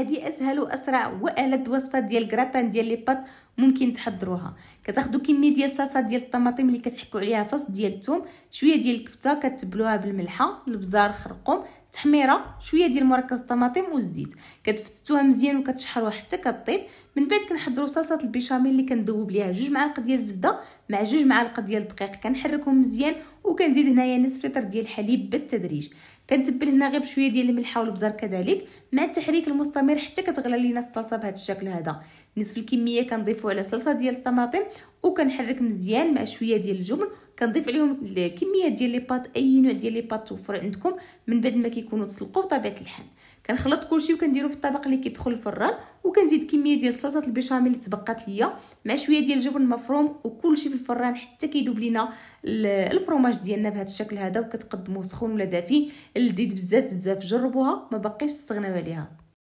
هذه اسهل واسرع والد وصفه ديال جراتان ديال لي بات ممكن تحضروها كتاخذوا كميه ديال الصلصه ديال الطماطم اللي كتحكوا عليها فص ديال الثوم شويه ديال الكفته كتبلوها بالملحه البزار خرقوم تحميره شويه ديال مركز الطماطم والزيت كتفتتوها مزيان وكتشحروها حتى كطيب من بعد كنحضروا صلصه البيشاميل اللي كندوب ليها جوج معالق ديال الزبده مع جوج معالق ديال الدقيق كنحركهم مزيان وكنزيد هنايا نصف لتر ديال الحليب بالتدريج كنتبل هنا غير بشويه ديال الملحه والبزار كذلك مع التحريك المستمر حتى كتغلى لينا الصلصه بهذا الشكل هذا نصف الكميه كنضيف كنضيفو على صلصه ديال الطماطم وكنحرك مزيان مع شويه ديال الجبن كنضيف عليهم الكميه ديال لي بات اي نوع ديال لي بات توفر عندكم من بعد ما كيكونوا تسلقوا بطبيعه الحال كنخلط كلشي وكنديرو في الطبق اللي كيدخل الفران وكنزيد كميه ديال صلصه البيشاميل اللي تبقات ليا مع شويه ديال الجبن مفروم وكلشي في الفران حتى كيدوب لينا الفرماج ديالنا بهذا الشكل هذا وكتقدموه سخون ولا دافي لذيذ بزاف بزاف جربوها ما بقيتش تستغناو عليها